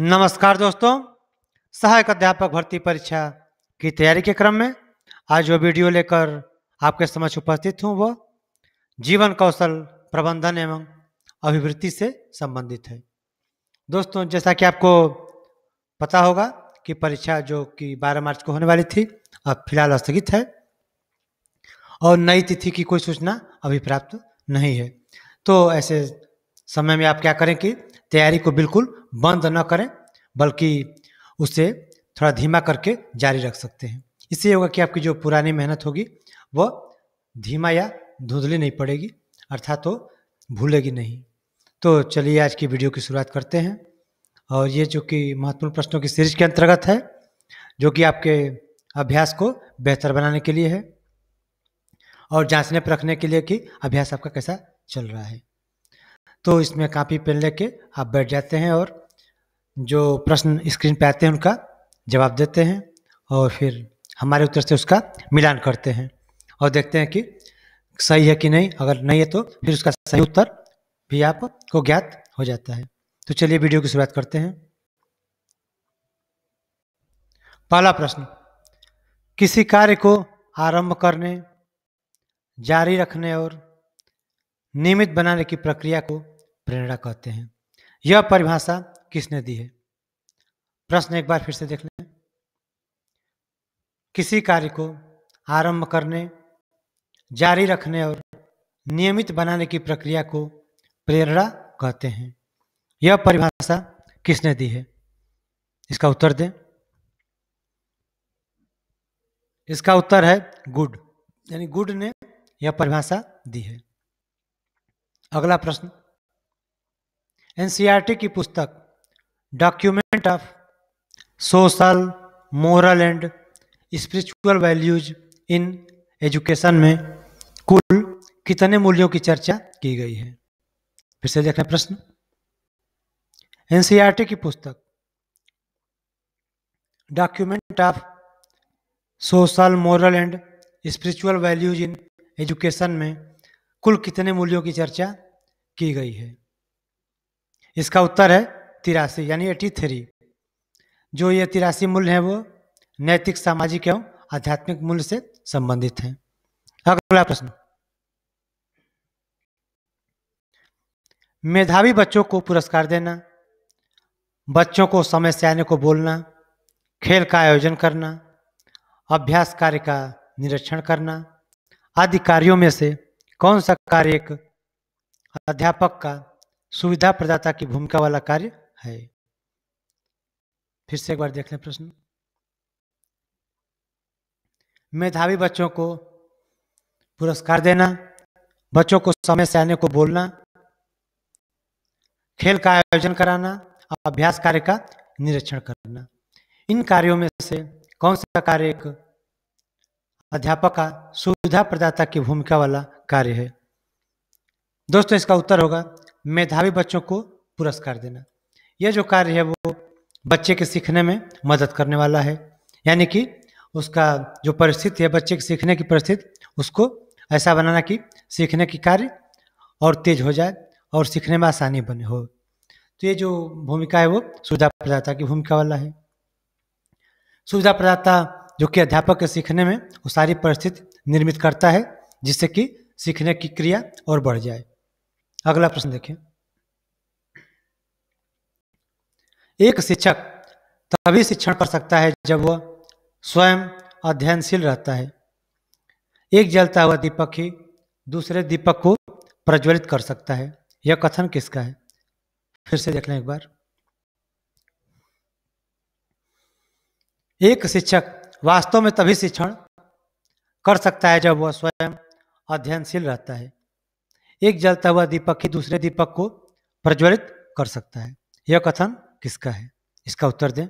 नमस्कार दोस्तों सहायक अध्यापक भर्ती परीक्षा की तैयारी के क्रम में आज जो वीडियो लेकर आपके समक्ष उपस्थित हूँ वह जीवन कौशल प्रबंधन एवं अभिवृत्ति से संबंधित है दोस्तों जैसा कि आपको पता होगा कि परीक्षा जो कि 12 मार्च को होने वाली थी अब फिलहाल स्थगित है और नई तिथि की कोई सूचना अभी प्राप्त नहीं है तो ऐसे समय में आप क्या करें कि तैयारी को बिल्कुल बंद न करें बल्कि उसे थोड़ा धीमा करके जारी रख सकते हैं इससे होगा कि आपकी जो पुरानी मेहनत होगी वह धीमा या धुंधली नहीं पड़ेगी अर्थात वो भूलेगी नहीं तो चलिए आज की वीडियो की शुरुआत करते हैं और ये जो कि महत्वपूर्ण प्रश्नों की सीरीज के अंतर्गत है जो कि आपके अभ्यास को बेहतर बनाने के लिए है और जांचने पर रखने के लिए कि अभ्यास आपका कैसा चल रहा है तो इसमें कापी पेन लेके आप बैठ जाते हैं और जो प्रश्न स्क्रीन पे आते हैं उनका जवाब देते हैं और फिर हमारे उत्तर से उसका मिलान करते हैं और देखते हैं कि सही है कि नहीं अगर नहीं है तो फिर उसका सही उत्तर भी आपको ज्ञात हो जाता है तो चलिए वीडियो की शुरुआत करते हैं पहला प्रश्न किसी कार्य को आरंभ करने जारी रखने और नियमित बनाने की प्रक्रिया को प्रेरणा कहते हैं यह परिभाषा किसने दी है प्रश्न एक बार फिर से देख लें किसी कार्य को आरंभ करने जारी रखने और नियमित बनाने की प्रक्रिया को प्रेरणा कहते हैं यह परिभाषा किसने दी है इसका उत्तर दें इसका उत्तर है गुड यानी गुड ने यह परिभाषा दी है अगला प्रश्न एनसीईआरटी की पुस्तक document of social moral and spiritual values in education में कुल कितने मूल्यों की चर्चा की गई है फिर से देखना प्रश्न एनसीईआरटी की पुस्तक document of social moral and spiritual values in education में कुल कितने मूल्यों की चर्चा की गई है इसका उत्तर है तिरासी यानी एटी थ्री जो ये तिरासी मूल्य हैं वो नैतिक सामाजिक एवं आध्यात्मिक मूल्य से संबंधित हैं अगला प्रश्न मेधावी बच्चों को पुरस्कार देना बच्चों को समय से आने को बोलना खेल का आयोजन करना अभ्यास कार्य का निरीक्षण करना आदि कार्यों में से कौन सा कार्य एक अध्यापक का सुविधा प्रदाता की भूमिका वाला कार्य है फिर से एक बार देख लें प्रश्न मेधावी बच्चों को पुरस्कार देना बच्चों को समय से आने को बोलना खेल का आयोजन कराना अभ्यास कार्य का निरीक्षण करना इन कार्यों में से कौन सा कार्य एक अध्यापक का सुविधा प्रदाता की भूमिका वाला कार्य है दोस्तों इसका उत्तर होगा मेधावी बच्चों को पुरस्कार देना यह जो कार्य है वो बच्चे के सीखने में मदद करने वाला है यानी कि उसका जो परिस्थिति है बच्चे के सीखने की परिस्थिति उसको ऐसा बनाना कि सीखने की कार्य और तेज हो जाए और सीखने में आसानी बने हो तो ये जो भूमिका है वो सुविधा प्रदाता की भूमिका वाला है सुविधा प्रदाता जो कि अध्यापक के सीखने में वो सारी परिस्थिति निर्मित करता है जिससे कि सीखने की क्रिया और बढ़ जाए अगला प्रश्न देखिए एक शिक्षक तभी शिक्षण कर सकता है जब वह स्वयं अध्ययनशील रहता है एक जलता हुआ दीपक ही दूसरे दीपक को प्रज्वलित कर सकता है यह कथन किसका है फिर से देख लें एक बार एक शिक्षक वास्तव में तभी शिक्षण कर सकता है जब वह स्वयं अध्ययनशील रहता है एक जलता हुआ दीपक ही दूसरे दीपक को प्रज्वलित कर सकता है यह कथन किसका है इसका उत्तर दें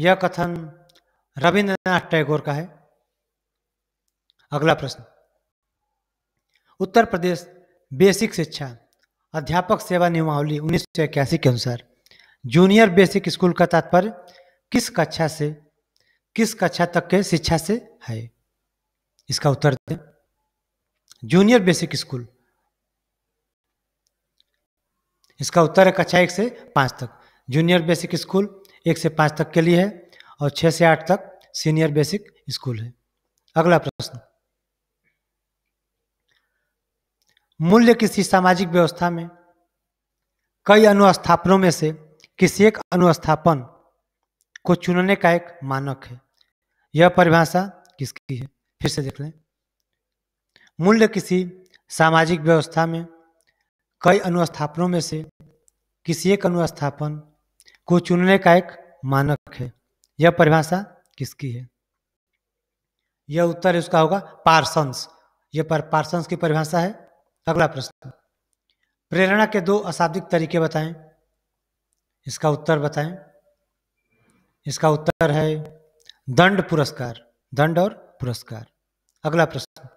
यह कथन रविंद्रनाथ टैगोर का है अगला प्रश्न उत्तर प्रदेश बेसिक शिक्षा अध्यापक सेवा नियमावली उन्नीस के अनुसार जूनियर बेसिक स्कूल का तात्पर्य किस कक्षा से किस कक्षा तक के शिक्षा से है इसका उत्तर दें जूनियर बेसिक स्कूल इसका उत्तर है कक्षा अच्छा एक से पाँच तक जूनियर बेसिक स्कूल एक से पाँच तक के लिए है और छः से आठ तक सीनियर बेसिक स्कूल है अगला प्रश्न मूल्य किसी सामाजिक व्यवस्था में कई अनुस्थापनों में से किसी एक अनुस्थापन को चुनने का एक मानक है यह परिभाषा किसकी है फिर से देख लें मूल्य किसी सामाजिक व्यवस्था में कई अनुस्थापनों में से किसी एक अनुस्थापन को चुनने का एक मानक है यह परिभाषा किसकी है यह उत्तर इसका होगा पार्सन्स यह पर पार्सन्स की परिभाषा है अगला प्रश्न प्रेरणा के दो अशाब्दिक तरीके बताएं इसका उत्तर बताएं इसका उत्तर है दंड पुरस्कार दंड और पुरस्कार अगला प्रश्न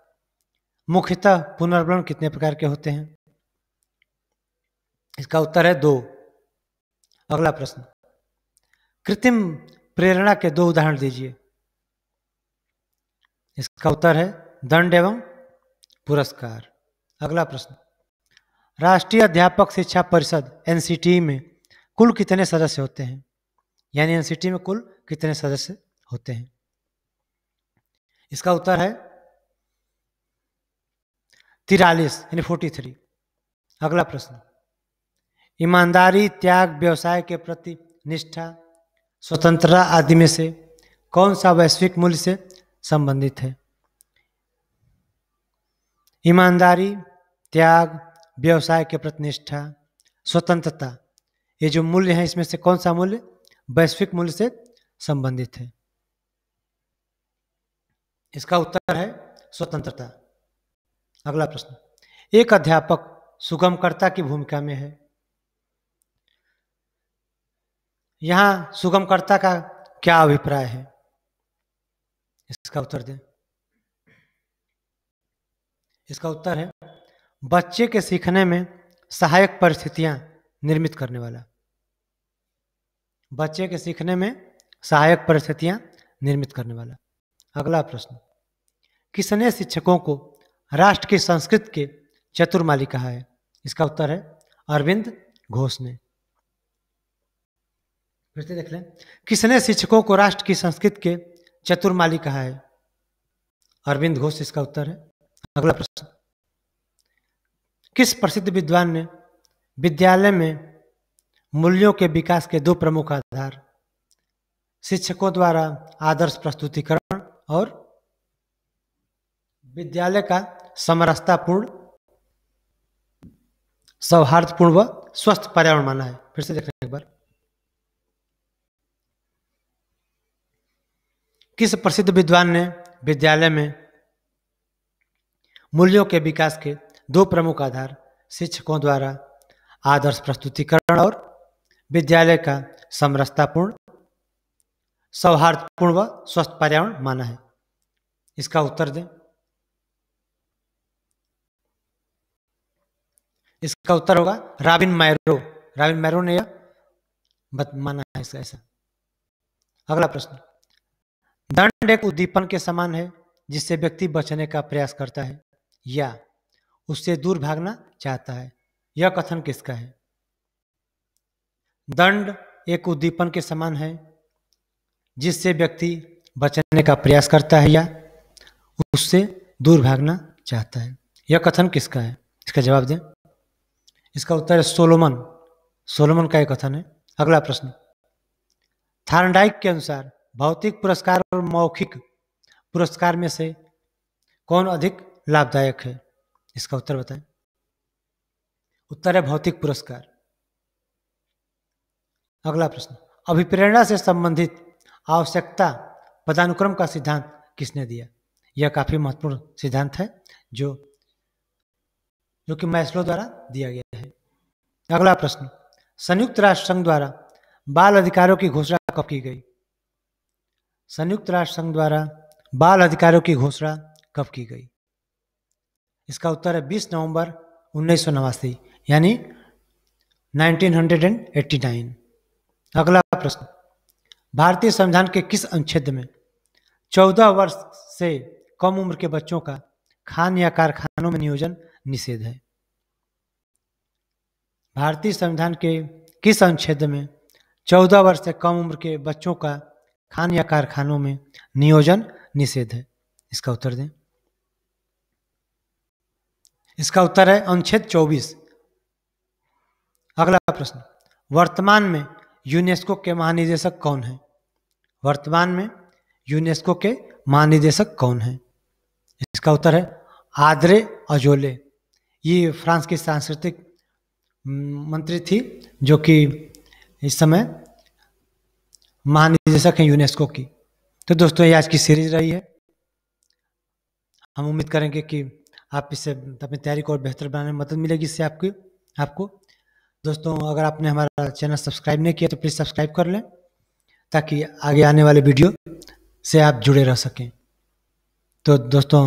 मुख्यतः पुनर्वरण कितने प्रकार के होते हैं इसका उत्तर है दो अगला प्रश्न कृत्रिम प्रेरणा के दो उदाहरण दीजिए इसका उत्तर है दंड एवं पुरस्कार अगला प्रश्न राष्ट्रीय अध्यापक शिक्षा परिषद एनसीटी में कुल कितने सदस्य होते हैं यानी एनसीटी में कुल कितने सदस्य होते हैं इसका उत्तर है तिरालीस यानी फोर्टी थ्री अगला प्रश्न ईमानदारी त्याग व्यवसाय के प्रति निष्ठा स्वतंत्रता आदि में से कौन सा वैश्विक मूल्य से संबंधित है ईमानदारी त्याग व्यवसाय के प्रति निष्ठा स्वतंत्रता ये जो मूल्य है इसमें से कौन सा मूल्य वैश्विक मूल्य से संबंधित है इसका उत्तर है स्वतंत्रता अगला प्रश्न एक अध्यापक सुगमकर्ता की भूमिका में है यहां सुगमकर्ता का क्या अभिप्राय है इसका उत्तर दें इसका उत्तर है बच्चे के सीखने में सहायक परिस्थितियां निर्मित करने वाला बच्चे के सीखने में सहायक परिस्थितियां निर्मित करने वाला अगला प्रश्न किसने शिक्षकों को राष्ट्र की संस्कृत के चतुर्माली कहा है इसका उत्तर है अरविंद घोष ने फिर से देख लें किसने शिक्षकों को राष्ट्र की संस्कृत के चतुर्माली कहा है अरविंद घोष इसका उत्तर है अगला प्रश्न किस प्रसिद्ध विद्वान ने विद्यालय में मूल्यों के विकास के दो प्रमुख आधार शिक्षकों द्वारा आदर्श प्रस्तुतिकरण और विद्यालय का समरसतापूर्ण सौहार्दपूर्ण व स्वस्थ पर्यावरण माना है फिर से देखते हैं एक बार किस प्रसिद्ध विद्वान ने विद्यालय में मूल्यों के विकास के दो प्रमुख आधार शिक्षकों द्वारा आदर्श प्रस्तुतिकरण और विद्यालय का समरसतापूर्ण सौहार्दपूर्ण व स्वस्थ पर्यावरण माना है इसका उत्तर दें इसका उत्तर होगा राबिन मैरो राबिन मैरो ने यह माना है इसका ऐसा अगला प्रश्न दंड एक उद्दीपन के समान है जिससे व्यक्ति बचने का प्रयास करता है या उससे दूर भागना चाहता है यह कथन किसका है दंड एक उद्दीपन के समान है जिससे व्यक्ति बचने का प्रयास करता है या उससे दूर भागना चाहता है यह कथन किसका है इसका जवाब दें इसका उत्तर है सोलोमन सोलोमन का एक कथन है अगला प्रश्न थार्नडाइक के अनुसार भौतिक पुरस्कार और मौखिक पुरस्कार में से कौन अधिक लाभदायक है इसका उत्तर बताएं उत्तर है भौतिक पुरस्कार अगला प्रश्न अभिप्रेरणा से संबंधित आवश्यकता पदानुक्रम का सिद्धांत किसने दिया यह काफी महत्वपूर्ण सिद्धांत है जो जो कि मैस्लो द्वारा दिया गया अगला प्रश्न संयुक्त राष्ट्र संघ द्वारा बाल अधिकारों की घोषणा कब की गई संयुक्त राष्ट्र संघ द्वारा बाल अधिकारों की घोषणा कब की गई इसका उत्तर है 20 नवंबर उन्नीस सौ नवासी यानी 1989 अगला प्रश्न भारतीय संविधान के किस अनुच्छेद में 14 वर्ष से कम उम्र के बच्चों का खान या कारखानों में नियोजन निषेध है भारतीय संविधान के किस अनुच्छेद में चौदह वर्ष से कम उम्र के बच्चों का खान या कारखानों में नियोजन निषेध है इसका उत्तर दें इसका उत्तर है अनुच्छेद चौबीस अगला प्रश्न वर्तमान में यूनेस्को के महानिदेशक कौन है वर्तमान में यूनेस्को के महानिदेशक कौन है इसका उत्तर है आदरे अजोले ये फ्रांस की सांस्कृतिक मंत्री थी जो कि इस समय महानिदेशक हैं यूनेस्को की तो दोस्तों ये आज की सीरीज रही है हम उम्मीद करेंगे कि आप इससे अपनी तैयारी को और बेहतर बनाने में मदद मिलेगी इससे आपकी आपको दोस्तों अगर आपने हमारा चैनल सब्सक्राइब नहीं किया तो प्लीज़ सब्सक्राइब कर लें ताकि आगे आने वाले वीडियो से आप जुड़े रह सकें तो दोस्तों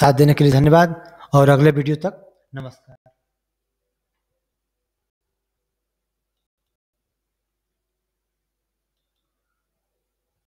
साथ देने के लिए धन्यवाद और अगले वीडियो तक नमस्कार